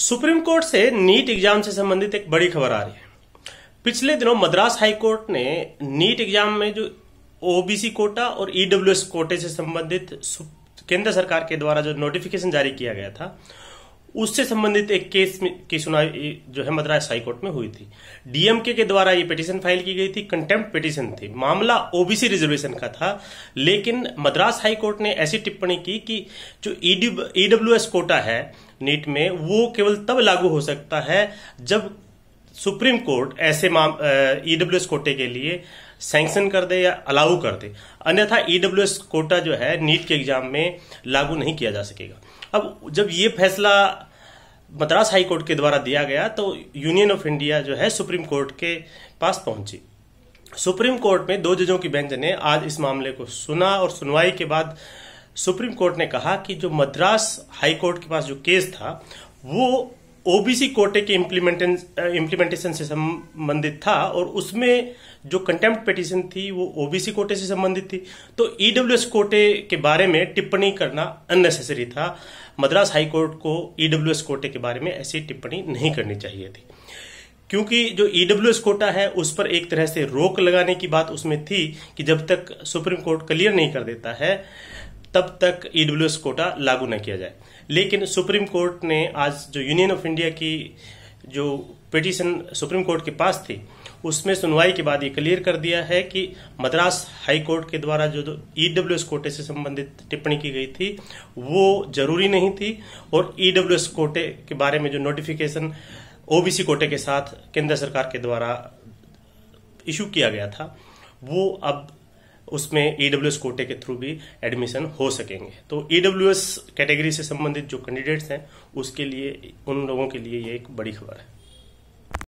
supreme Court से NEET exam से संबंधित एक बड़ी खबर आ रही है पिछले दिनों मद्रास हाई कोर्ट ने नीट एग्जाम में जो ओबीसी कोटा और ईडब्ल्यूएस कोटे से संबंधित केंद्र सरकार के द्वारा जो नोटिफिकेशन जारी किया गया था उससे संबंधित एक केस की सुनवाई जो है मद्रास हाईकोर्ट में हुई थी डीएमके के द्वारा ये पिटीशन फाइल की गई थी कंटेम्प्ट पिटीशन थी मामला ओबीसी रिजर्वेशन का था लेकिन मद्रास हाईकोर्ट ने ऐसी टिप्पणी की कि जो ईडब्ल्यू e e कोटा है नीट में वो केवल तब लागू हो सकता है जब सुप्रीम कोर्ट ऐसे ईडब्ल्यू एस e कोटे के लिए सैंक्शन कर दे या अलाउ कर दे अन्यथा ईडब्ल्यू e एस कोटा जो है नीट के एग्जाम में लागू नहीं किया जा सकेगा अब जब ये फैसला मद्रास हाई कोर्ट के द्वारा दिया गया तो यूनियन ऑफ इंडिया जो है सुप्रीम कोर्ट के पास पहुंची सुप्रीम कोर्ट में दो जजों की बेंच ने आज इस मामले को सुना और सुनवाई के बाद सुप्रीम कोर्ट ने कहा कि जो मद्रास हाई कोर्ट के पास जो केस था वो ओबीसी कोटे के इम्प्लीमेंटेशन uh, से संबंधित था और उसमें जो कंटेम्प्ट पिटीशन थी वो ओबीसी कोटे से संबंधित थी तो ईडब्ल्यूएस e कोटे के बारे में टिप्पणी करना अननेसेसरी था मद्रास हाईकोर्ट को ईडब्ल्यूएस e कोटे के बारे में ऐसी टिप्पणी नहीं करनी चाहिए थी क्योंकि जो ईडब्ल्यूएस e कोटा है उस पर एक तरह से रोक लगाने की बात उसमें थी कि जब तक सुप्रीम कोर्ट क्लियर नहीं कर देता है तब तक ईडब्ल्यू e कोटा लागू न किया जाए लेकिन सुप्रीम कोर्ट ने आज जो यूनियन ऑफ इंडिया की जो पिटीशन सुप्रीम कोर्ट के पास थी उसमें सुनवाई के बाद ये क्लियर कर दिया है कि मद्रास हाई कोर्ट के द्वारा जो ईडब्ल्यूएस e कोटे से संबंधित टिप्पणी की गई थी वो जरूरी नहीं थी और ईडब्ल्यूएस e कोटे के बारे में जो नोटिफिकेशन ओबीसी कोटे के साथ केंद्र सरकार के द्वारा इशू किया गया था वो अब उसमें ई e कोटे के थ्रू भी एडमिशन हो सकेंगे तो ई e कैटेगरी से संबंधित जो कैंडिडेट्स हैं उसके लिए उन लोगों के लिए ये एक बड़ी खबर है